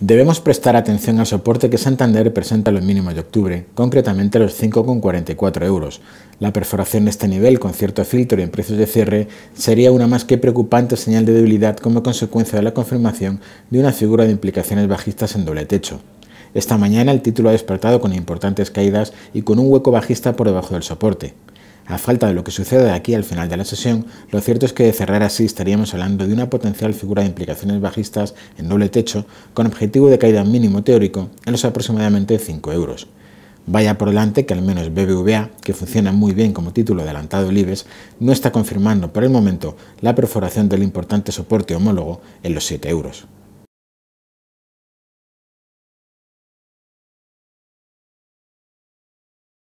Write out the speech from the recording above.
Debemos prestar atención al soporte que Santander presenta a los mínimos de octubre, concretamente los 5,44 euros. La perforación de este nivel con cierto filtro y en precios de cierre sería una más que preocupante señal de debilidad como consecuencia de la confirmación de una figura de implicaciones bajistas en doble techo. Esta mañana el título ha despertado con importantes caídas y con un hueco bajista por debajo del soporte. A falta de lo que suceda de aquí al final de la sesión, lo cierto es que de cerrar así estaríamos hablando de una potencial figura de implicaciones bajistas en doble techo con objetivo de caída mínimo teórico en los aproximadamente 5 euros. Vaya por delante que al menos BBVA, que funciona muy bien como título adelantado libres, no está confirmando por el momento la perforación del importante soporte homólogo en los 7 euros.